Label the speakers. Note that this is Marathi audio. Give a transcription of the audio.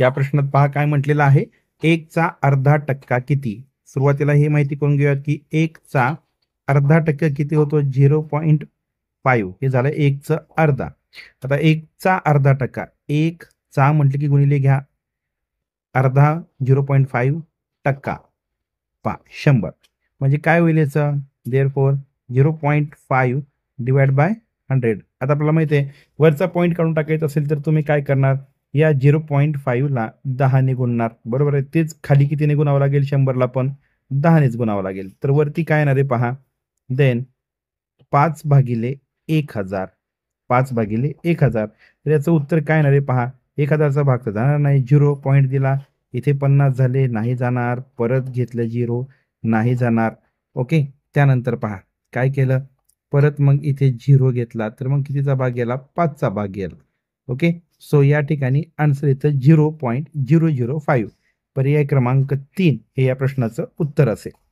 Speaker 1: या प्रश्नात पहा काय म्हटलेलं आहे एकचा अर्धा टक्का किती सुरुवातीला हे माहिती करून घेऊयात की एकचा अर्धा टक्का किती होतो झिरो पॉईंट फाईव्ह हे झालं च अर्धा आता एकचा अर्धा टक्का एक चा म्हटलं की गुणिले घ्या अर्धा झिरो पॉईंट फाईव्ह टक्का पा शंभर म्हणजे काय होईल याचं there four zero point five divide by hundred आता आपल्याला माहिती आहे वरचा पॉईंट काढून टाकायचं असेल तर तुम्ही काय करणार या झिरो पॉईंट फाईव्हला दहाने गुणणार बरोबर आहे तेच खाली कितीने गुणावं लागेल शंभरला पण दहानेच गुणावं लागेल तर वरती काय येणार आहे पहा देन पाच भागिले एक हजार पाच भागिले एक हजार तर याचं उत्तर काय येणार आहे पहा एक हजारचा भाग तर जाणार नाही झिरो पॉईंट दिला इथे पन्नास झाले नाही जाणार परत घेतलं झिरो नाही जाणार ओके त्यानंतर पहा काय केलं परत मग इथे झिरो घेतला तर मग कितीचा भाग गेला पाचचा भाग गेला ओके सो या ठिकाणी आन्सर येतं zero point zero zero five पर्याय क्रमांक तीन हे या प्रश्नाचं उत्तर असेल